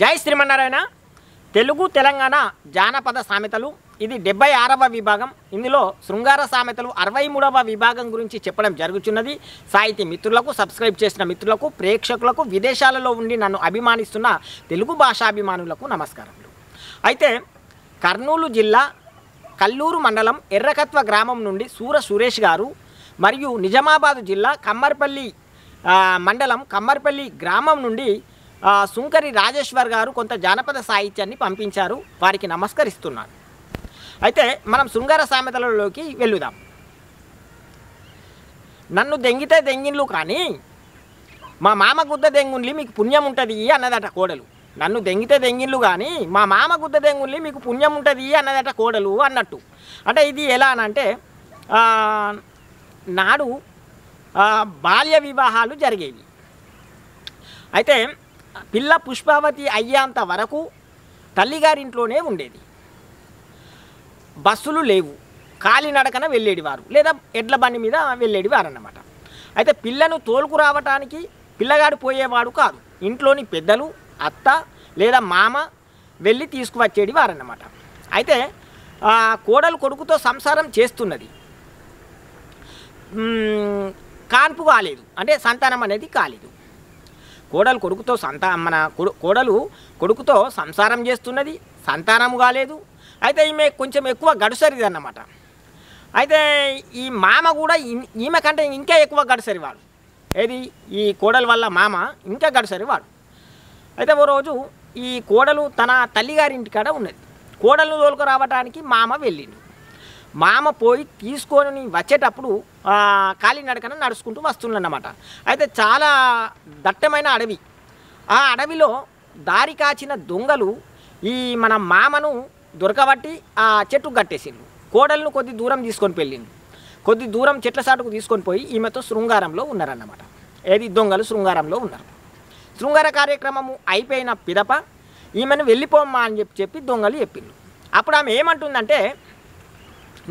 జై శ్రీమన్నారాయణ తెలుగు తెలంగాణ జానపద సామెతలు ఇది డెబ్బై ఆరవ విభాగం ఇందులో శృంగార సామెతలు అరవై మూడవ విభాగం గురించి చెప్పడం జరుగుతున్నది సాహితీ మిత్రులకు సబ్స్క్రైబ్ చేసిన మిత్రులకు ప్రేక్షకులకు విదేశాలలో ఉండి నన్ను అభిమానిస్తున్న తెలుగు భాషాభిమానులకు నమస్కారములు అయితే కర్నూలు జిల్లా కల్లూరు మండలం ఎర్రకత్వ గ్రామం నుండి సూర సురేష్ గారు మరియు నిజామాబాదు జిల్లా కమ్మర్పల్లి మండలం కమ్మర్పల్లి గ్రామం నుండి సుంకరి రాజేశ్వర్ గారు కొంత జానపద సాహిత్యాన్ని పంపించారు వారికి నమస్కరిస్తున్నాను అయితే మనం శృంగార సామెతలలోకి వెళ్ళుదాం నన్ను దెంగితే దెంగిన్లు కానీ మా మామ గుద్ద దెంగున్లి మీకు పుణ్యం ఉంటుంది అన్నదట కోడలు నన్ను దెంగితే దెంగిన్లు కానీ మా మామ గుద్ద దెంగున్లి మీకు పుణ్యం ఉంటుంది అన్నదట కోడలు అన్నట్టు అంటే ఇది ఎలా అనంటే నాడు బాల్య వివాహాలు జరిగేవి అయితే పిల్ల పుష్పావతి అయ్యేంత వరకు తల్లిగారింట్లోనే ఉండేది బస్సులు లేవు కాలినడకన వెళ్ళేడివారు లేదా ఎడ్ల బండి మీద వారు అన్నమాట అయితే పిల్లను తోలుకు రావటానికి పిల్లగాడు పోయేవాడు కాదు ఇంట్లోని పెద్దలు అత్త లేదా మామ వెళ్ళి తీసుకువచ్చేడి వారన్నమాట అయితే కోడలు కొడుకుతో సంసారం చేస్తున్నది కాన్పు కాలేదు అంటే సంతానం అనేది కాలేదు కోడలు కొడుకుతో సంతా మన కోడలు కొడుకుతో సంసారం చేస్తున్నది సంతానం కాలేదు అయితే ఈమె కొంచెం ఎక్కువ గడుసరిది అన్నమాట అయితే ఈ మామ కూడా ఈమె కంటే ఇంకా ఎక్కువ గడుసరి వాడు ఏది ఈ కోడలు వల్ల మామ ఇంకా గడుసరి వాడు అయితే ఓ రోజు ఈ కోడలు తన తల్లిగారింటికాడ ఉన్నది కోడలు తోలుకు రావడానికి మామ వెళ్ళిండు మామ పోయి తీసుకొని వచ్చేటప్పుడు నడకన నడుచుకుంటూ వస్తుందన్నమాట అయితే చాలా దట్టమైన అడవి ఆ అడవిలో దారి కాచిన దొంగలు ఈ మన మామను దొరకబట్టి ఆ చెట్టుకు కట్టేసిండు కోడలను కొద్ది దూరం తీసుకొని వెళ్ళిండు కొద్ది దూరం చెట్ల సాటుకు తీసుకొని పోయి ఈమెతో శృంగారంలో ఉన్నారన్నమాట ఏది దొంగలు శృంగారంలో ఉన్నారు శృంగార కార్యక్రమము అయిపోయిన పిదప ఈమెను వెళ్ళిపోమ్మా అని చెప్పి చెప్పి దొంగలు చెప్పిండు అప్పుడు ఆమె ఏమంటుందంటే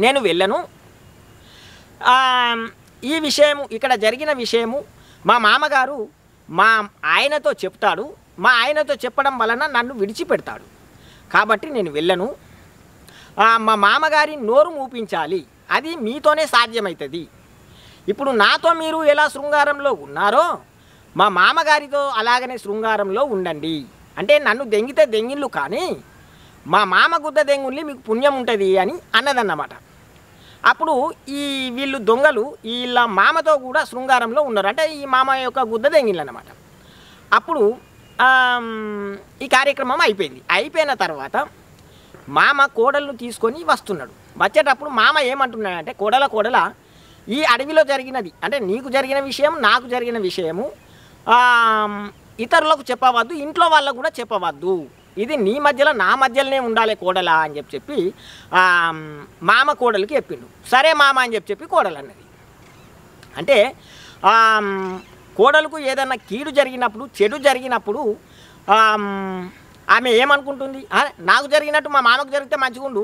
నేను వెళ్ళను ఈ విషయము ఇక్కడ జరిగిన విషయము మా మామగారు మా ఆయనతో చెప్తాడు మా ఆయనతో చెప్పడం వలన నన్ను విడిచిపెడతాడు కాబట్టి నేను వెళ్ళను మా మామగారి నోరు మూపించాలి అది మీతోనే సాధ్యమవుతుంది ఇప్పుడు నాతో మీరు ఎలా శృంగారంలో ఉన్నారో మా మామగారితో అలాగనే శృంగారంలో ఉండండి అంటే నన్ను దెంగితే దెంగిళ్ళు కానీ మా మామ గుద్ద దెంగుల్ని మీకు పుణ్యం ఉంటుంది అని అన్నదన్నమాట అప్పుడు ఈ వీళ్ళు దొంగలు వీళ్ళ మామతో కూడా శృంగారంలో ఉన్నారు అంటే ఈ మామ యొక్క గుద్ద దెంగిళ్ళు అనమాట అప్పుడు ఈ కార్యక్రమం అయిపోయింది అయిపోయిన తర్వాత మామ కోడలను తీసుకొని వస్తున్నాడు వచ్చేటప్పుడు మామ ఏమంటున్నాడంటే కోడల కోడల ఈ అడవిలో జరిగినది అంటే నీకు జరిగిన విషయం నాకు జరిగిన విషయము ఇతరులకు చెప్పవద్దు ఇంట్లో వాళ్ళకు కూడా చెప్పవద్దు ఇది నీ మధ్యలో నా మధ్యలోనే ఉండాలి కోడలా అని చెప్పి చెప్పి మామ కోడలికి చెప్పిండు సరే మామ అని చెప్పి చెప్పి కోడలు అన్నది అంటే కోడలకు ఏదన్నా కీడు జరిగినప్పుడు చెడు జరిగినప్పుడు ఆమె ఏమనుకుంటుంది నాకు జరిగినట్టు మా మామకు జరిగితే మంచిగుండు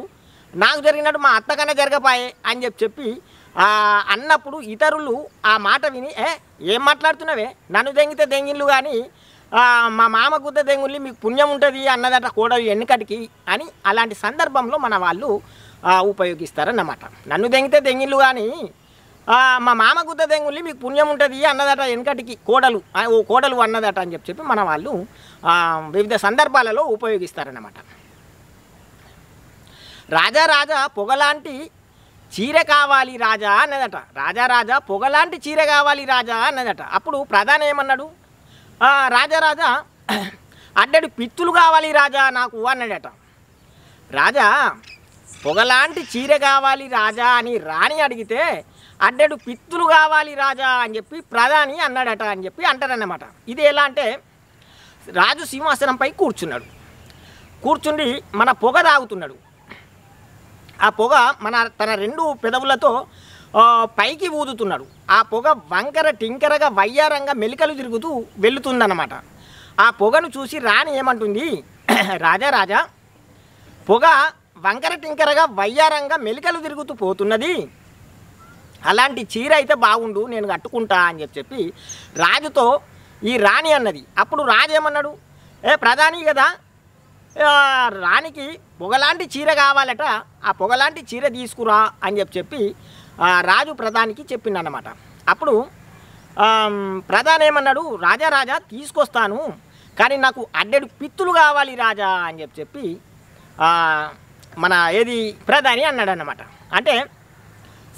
నాకు జరిగినట్టు మా అత్తకన్నా జరగపాయే అని చెప్పి చెప్పి అన్నప్పుడు ఇతరులు ఆ మాట విని ఏం మాట్లాడుతున్నావే నన్ను దెంగితే దెంగిళ్ళు కానీ మా మామ గుద్ద దెంగుల్ని మీకు పుణ్యం ఉంటుంది అన్నదట కోడలు ఎన్నికటికి అని అలాంటి సందర్భంలో మన వాళ్ళు ఉపయోగిస్తారన్నమాట నన్ను దెంగితే దెంగిళ్ళు కానీ మా మామ గుద్ద దెంగుల్ని మీకు పుణ్యం ఉంటుంది అన్నదట వెనకటికి కోడలు ఓ కోడలు అన్నదట అని చెప్పి మన వాళ్ళు వివిధ సందర్భాలలో ఉపయోగిస్తారన్నమాట రాజా రాజా పొగలాంటి చీర కావాలి రాజా అన్నదట రాజా రాజా పొగలాంటి చీర కావాలి రాజా అన్నదట అప్పుడు ప్రధాని ఏమన్నాడు రాజా రాజా అడ్డడి పిత్తులు కావాలి రాజా నాకు అన్నాడట రాజా పొగలాంటి చీర కావాలి రాజా అని రాణి అడిగితే అడ్డడు పిత్తులు కావాలి రాజా అని చెప్పి ప్రధాని అన్నాడట అని చెప్పి అంటారన్నమాట ఇది ఎలా అంటే రాజు సింహాసనంపై కూర్చున్నాడు కూర్చుండి మన పొగ తాగుతున్నాడు ఆ పొగ మన తన రెండు పెదవులతో పైకి ఊదుతున్నాడు ఆ పొగ వంకర టింకరగా వయ్యారంగా మెలికలు తిరుగుతూ వెళుతుందన్నమాట ఆ పొగను చూసి రాణి ఏమంటుంది రాజా రాజా పొగ వంకర టింకరగా వయ్యారంగా మెలికలు తిరుగుతూ పోతున్నది అలాంటి చీర అయితే బాగుండు నేను కట్టుకుంటా అని చెప్పి రాజుతో ఈ రాణి అన్నది అప్పుడు రాజు ఏమన్నాడు ఏ ప్రధాని కదా రాణికి పొగలాంటి చీర కావాలట ఆ పొగలాంటి చీర తీసుకురా అని చెప్పి చెప్పి రాజు ప్రధానికి చెప్పిండనమాట అప్పుడు ప్రధాని ఏమన్నాడు రాజా రాజా తీసుకొస్తాను కానీ నాకు అడ్డడు పిత్తులు కావాలి రాజా అని చెప్పి చెప్పి మన ఏది ప్రధాని అన్నాడు అనమాట అంటే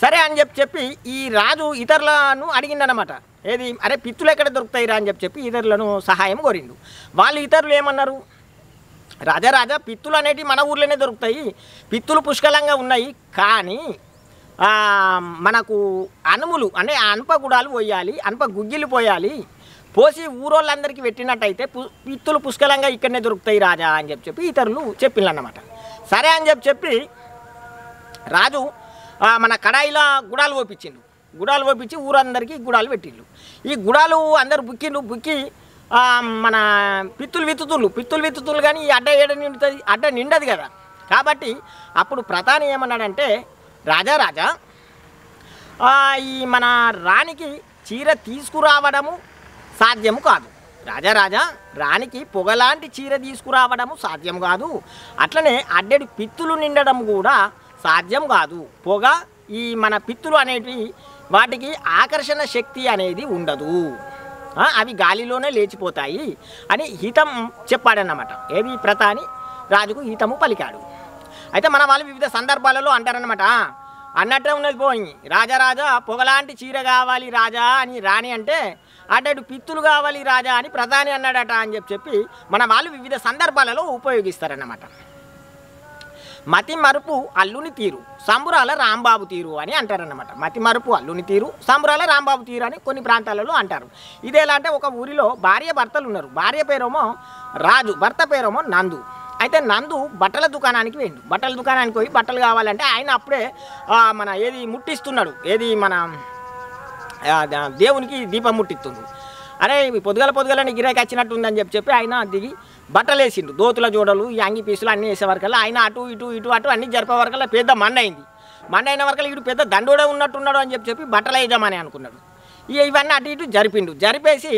సరే అని చెప్పి చెప్పి ఈ రాజు ఇతరులను అడిగిండనమాట ఏది అరే పిత్తులు ఎక్కడ దొరుకుతాయి రా అని చెప్పి చెప్పి ఇతరులను సహాయం కోరిండు వాళ్ళు ఇతరులు ఏమన్నారు రాజా రాజా పిత్తులు అనేటివి మన ఊర్లోనే దొరుకుతాయి పిత్తులు పుష్కలంగా ఉన్నాయి కానీ మనకు అనుములు అంటే అనప గుడాలు పోయాలి అనప గుగ్గిలు పోయాలి పోసి ఊరోళ్ళందరికీ పెట్టినట్టయితే పు పిత్తులు పుష్కలంగా ఇక్కడనే దొరుకుతాయి రాజా అని చెప్పి చెప్పి ఇతరులు చెప్పిండ్లన్నమాట సరే అని చెప్పి చెప్పి రాజు మన కడాయిలో గుడాలు పోపించిండు గుడాలు పోపించి ఊరందరికీ గుడాలు పెట్టిండు ఈ గుడాలు అందరు బుక్కిండు బుక్కి మన పిత్తులు విత్తుతుళ్ళు పిత్తులు విత్తుతుళ్ళు కానీ ఈ అడ్డ ఏడ నిండుతుంది అడ్డ నిండదు కదా కాబట్టి అప్పుడు ప్రధాని ఏమన్నాడంటే రాజారాజా ఈ మన రాణికి చీర తీసుకురావడము సాధ్యము కాదు రాజా రాజా రాణికి పొగలాంటి చీర తీసుకురావడము సాధ్యం కాదు అట్లనే అడ్డడి పిత్తులు నిండడం కూడా సాధ్యం కాదు పొగ ఈ మన పిత్తులు అనేటివి వాటికి ఆకర్షణ శక్తి అనేది ఉండదు అవి గాలిలోనే లేచిపోతాయి అని హితం చెప్పాడన్నమాట ఏవి ప్రతాని రాజుకు హితము పలికాడు అయితే మన వాళ్ళు వివిధ సందర్భాలలో అంటారనమాట అన్నట్టే ఉన్నది పోయి రాజారాజా పొగలాంటి చీర కావాలి రాజా అని రాణి అంటే అటు పిత్తులు కావాలి రాజా అని ప్రధాని అన్నాడట అని చెప్పి చెప్పి మన వాళ్ళు వివిధ సందర్భాలలో ఉపయోగిస్తారన్నమాట మతి మరుపు అల్లుని తీరు సంబురాల రాంబాబు తీరు అని అంటారన్నమాట మతి మరుపు అల్లుని తీరు సంబురాల రాంబాబు తీరు అని కొన్ని ప్రాంతాలలో అంటారు ఇదేలా అంటే ఒక ఊరిలో భార్య భర్తలు ఉన్నారు భార్య పేరేమో రాజు భర్త పేరేమో నందు అయితే నందు బట్టల దుకాణానికి వెళ్ళి బట్టల దుకాణానికి పోయి బట్టలు కావాలంటే ఆయన అప్పుడే మన ఏది ముట్టిస్తున్నాడు ఏది మన దేవునికి దీపం ముట్టిస్తుంది అరే పొద్దుగల పొద్దుగల గిరాకి ఉందని చెప్పి చెప్పి ఆయన దిగి బట్టలు వేసిండు దోతుల జోడలు ఈ అంగి పీసులు అన్నీ వేసే వరకల్లా ఆయన అటు ఇటు ఇటు అటు అన్నీ జరిపే వరకల్లా పెద్ద మండ అయింది మండ అయిన వరకల్లా ఇటు పెద్ద దండోడ ఉన్నట్టున్నాడు అని చెప్పి చెప్పి బట్టలు వేద్దామని అనుకున్నాడు ఇవన్నీ అటు ఇటు జరిపిండు జరిపేసి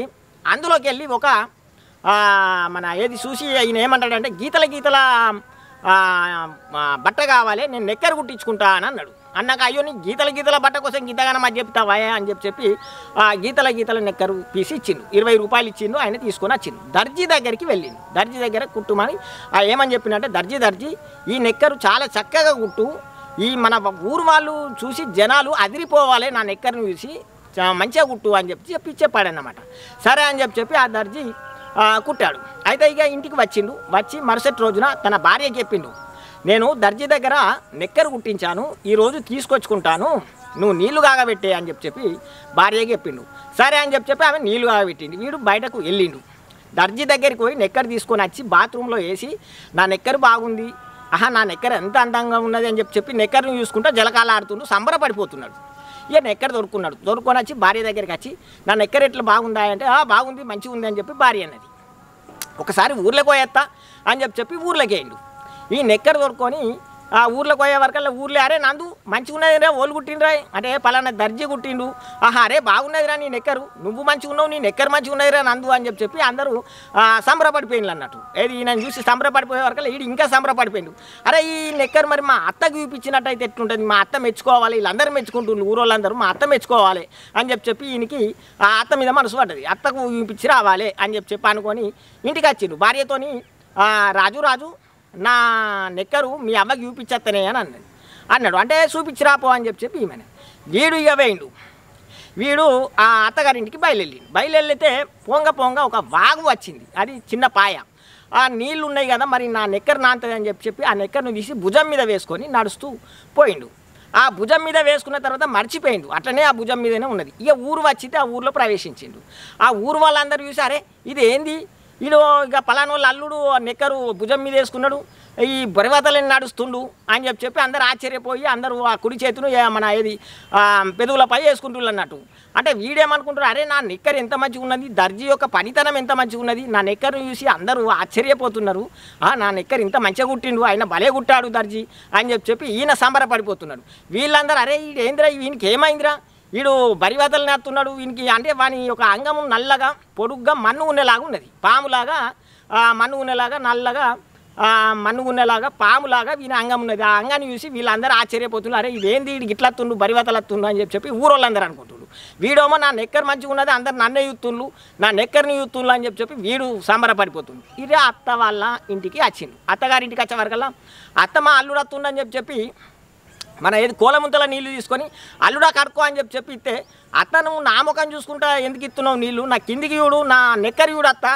అందులోకి వెళ్ళి ఒక మన ఏది చూసి ఆయన ఏమంటాడంటే గీతల గీతల బట్ట కావాలి నేను నెక్కరు కుట్టించుకుంటా అని అన్నాడు అన్నాక అయ్యో నీ గీతల గీతల బట్ట కోసం గీతగానమా చెప్తావా అని చెప్పి చెప్పి ఆ గీతల గీతల నెక్కరు పీసి ఇచ్చిండు ఇరవై రూపాయలు ఇచ్చిండు ఆయన తీసుకొని వచ్చింది దర్జీ దగ్గరికి వెళ్ళింది దర్జీ దగ్గర కుట్టుమని ఏమని చెప్పినంటే దర్జీ దర్జీ ఈ నెక్కరు చాలా చక్కగా కుట్టు ఈ మన ఊరు వాళ్ళు చూసి జనాలు అదిరిపోవాలి నా నెక్కర్ని చూసి మంచిగా కుట్టు అని చెప్పి చెప్పి చెప్పాడన్నమాట సరే అని చెప్పి చెప్పి ఆ దర్జీ కుట్టాడు అయితే ఇక ఇంటికి వచ్చిండు వచ్చి మరుసటి రోజున తన భార్య చెప్పిండు నేను దర్జీ దగ్గర నెక్కరు కుట్టించాను ఈరోజు తీసుకొచ్చుకుంటాను నువ్వు నీళ్లు కాగబెట్టే అని చెప్పి చెప్పి భార్య చెప్పిండు సరే అని చెప్పి చెప్పి ఆమె నీళ్లు కాగబెట్టిండు వీడు బయటకు వెళ్ళిండు దర్జీ దగ్గరికి పోయి నెక్కరు తీసుకొని వచ్చి బాత్రూంలో వేసి నా నెక్కరు బాగుంది ఆహా నా నెక్కర ఎంత అందంగా ఉన్నది అని చెప్పి చెప్పి నెక్కర్ను చూసుకుంటూ జలకాలాడుతుండు సంబరపడిపోతున్నాడు ఇవన్నీ ఎక్కడ దొరుకున్నాడు దొరుకుని వచ్చి భార్య దగ్గరికి వచ్చి నన్ను ఎక్కడ ఎట్లా బాగుందా అంటే బాగుంది మంచిగా ఉంది అని చెప్పి భార్య అన్నది ఒకసారి ఊర్లోకి పోయేస్తా అని చెప్పి చెప్పి ఊర్లోకి వేయండు ఈయన ఎక్కడ దొరుకుని ఆ ఊర్లో పోయే వరకల్లా ఊర్లో అరే నందు మంచిగా ఉన్నది రా ఓళ్ళు కుట్టిండ్రా అంటే పలానా దర్జీ కుట్టిండు ఆహా అరే బాగున్నది రా నేను ఎక్కరు నువ్వు మంచిగా ఉన్నావు నేను ఎక్కరు మంచిగా ఉన్నది రా నందు అని చెప్పి చెప్పి అందరూ సంబరపడిపోయిండు అన్నట్టు ఏది ఈయన చూసి సంబరపడిపోయే వరకల్లా ఈడు ఇంకా సంబరపడిపోయిండు అరే ఈ నెక్కరు మరి మా అత్తకు చూపించినట్టయితే ఎట్లుంటుంది మా అత్త మెచ్చుకోవాలి వీళ్ళందరూ మెచ్చుకుంటుండ్రు ఊరోళ్ళందరూ మా అత్త మెచ్చుకోవాలి అని చెప్పి చెప్పి ఈయనకి ఆ అత్త మీద మనసు పడ్డది అత్తకు చూపించి రావాలి అని చెప్పి చెప్పి అనుకొని ఇంటికి వచ్చిండు భార్యతోని రాజు రాజు నా నెక్కరు మీ అమ్మకి చూపించేస్తనే అని అన్నాడు అన్నాడు అంటే చూపించిరాపో అని చెప్పి చెప్పి ఈమె వీడు ఇక వేయండు వీడు ఆ అత్తగారింటికి బయలుదేరిండు బయలుదేరితే పొంగ పొంగ ఒక వాగు వచ్చింది అది చిన్న పాయ ఆ నీళ్ళు ఉన్నాయి కదా మరి నా నెక్కర్ నాంతది అని చెప్పి చెప్పి ఆ నెక్కర్ను తీసి భుజం మీద వేసుకొని నడుస్తూ పోయిండు ఆ భుజం మీద వేసుకున్న తర్వాత మర్చిపోయిండు అట్లనే ఆ భుజం మీదనే ఉన్నది ఇక ఊరు వచ్చితే ఆ ఊరిలో ప్రవేశించిండు ఆ ఊరు వాళ్ళందరూ చూసారే ఇది ఏంది వీడు ఇక పలానోళ్ళు అల్లుడు నెక్కరు భుజం మీద వేసుకున్నాడు ఈ బరివతలని నడుస్తుండు అని చెప్పి చెప్పి అందరు ఆశ్చర్యపోయి అందరూ ఆ కుడి చేతును మన ఏది పెదవులపై వేసుకుంటున్నారు అన్నట్టు అంటే వీడేమనుకుంటారు అరే నా నెక్కర్ ఎంత మంచిగా ఉన్నది దర్జీ యొక్క పనితనం ఎంత మంచిగా ఉన్నది నా నిక్కరు చూసి అందరూ ఆశ్చర్యపోతున్నారు నా నెక్కర్ ఇంత మంచిగా కుట్టిండు ఆయన భలే కుట్టాడు దర్జీ అని చెప్పి చెప్పి ఈయన సంబరపడిపోతున్నాడు వీళ్ళందరూ అరే ఈడేంద్రా ఈయనకి ఏమైందిరా వీడు బరివతలు నేస్తున్నాడు వీనికి అంటే వాని ఒక అంగం నల్లగా పొడుగ్గా మన్ను ఉండేలాగా ఉన్నది పాములాగా మన్ను ఉండేలాగా నల్లగా మన్ను ఉండేలాగా పాములాగా వీని అంగం ఉన్నది ఆ అంగాన్ని చూసి వీళ్ళందరూ ఆశ్చర్యపోతున్నారు అరే ఇదేంది వీడికి ఇట్లా తుండు బరివతలు అత్తుండు అని చెప్పి చెప్పి ఊరోళ్ళందరూ అనుకుంటున్నారు వీడేమో నా నెక్కర్ మంచిగా ఉన్నది అందరు నన్నే యూత్తుండ్లు నా నెక్కర్ని యూత్తుండ్లు అని చెప్పి చెప్పి వీడు సంబరపడిపోతుంది ఇదే అత్త వాళ్ళ ఇంటికి వచ్చింది అత్తగారింటికి వచ్చే వరకల్లా అత్త మా అల్లుడు వస్తుండని చెప్పి చెప్పి మన ఏది కోలముంతల నీళ్లు తీసుకొని అల్లుడా కడుక్కో అని చెప్పి చెప్పితే అతను నా ముఖం చూసుకుంటా ఎందుకు ఇస్తున్నావు నీళ్లు నా కిందికి చూడు నా నెక్కరి చూడు అత్త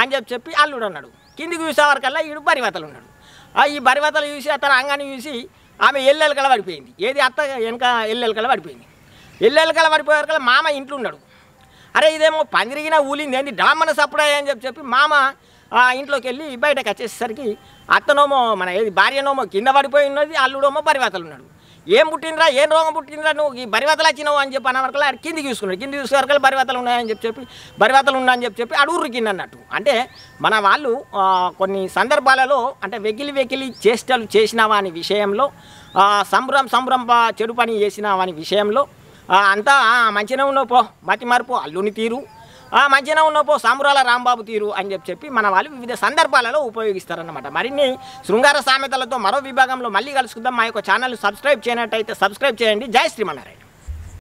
అని చెప్పి చెప్పి అల్లుడు అన్నాడు కిందికి వరకల్లా ఈడు బరివతలు ఉన్నాడు ఈ బరివతలు చూసి అతను అంగాన్ని చూసి ఆమె ఎల్లెలకల పడిపోయింది ఏది అత్త వెనక ఎల్లెలకల పడిపోయింది ఎల్లెలకల వరకు మామ ఇంట్లో ఉన్నాడు అరే ఇదేమో పందిరిగిన ఊలింది ఏంది డామన సప్పుడే అని చెప్పి చెప్పి మామ ఆ ఇంట్లోకి వెళ్ళి బయటకు వచ్చేసరికి అత్తనోమో మన ఏది భార్యనోమో కింద పడిపోయి ఉన్నది అల్లుడోమో బరివతలు ఉన్నాడు ఏం పుట్టిందిరా ఏం రోగం పుట్టిందిరా నువ్వు ఈ బరివతలు వచ్చినావు అని చెప్పి అక్కడ కింది చూసుకున్నాడు కింది చూసే వరకు బరివతలు ఉన్నాయని చెప్పి చెప్పి బరివతలు ఉన్నాయని చెప్పి చెప్పి అడుగురు అన్నట్టు అంటే మన వాళ్ళు కొన్ని సందర్భాలలో అంటే వెకిలి వెకిలి చేష్టలు చేసినావా అని విషయంలో సంభ్రం సంభ్రం చెడు పని చేసినావా అని విషయంలో అంతా మంచిగా ఉన్నావు పో మతి మార్పు అల్లుని తీరు ఆ మధ్యన ఉన్నపో సాంబురాల రాంబాబు తీరు అని చెప్పి చెప్పి మన వాళ్ళు వివిధ సందర్భాలలో ఉపయోగిస్తారనమాట మరిన్ని శృంగార సామెతలతో మరో విభాగంలో మళ్ళీ కలుసుకుందాం మా యొక్క ఛానల్ సబ్స్క్రైబ్ చేయనట్టయితే సబ్స్క్రైబ్ చేయండి జై శ్రీమన్నారాయణ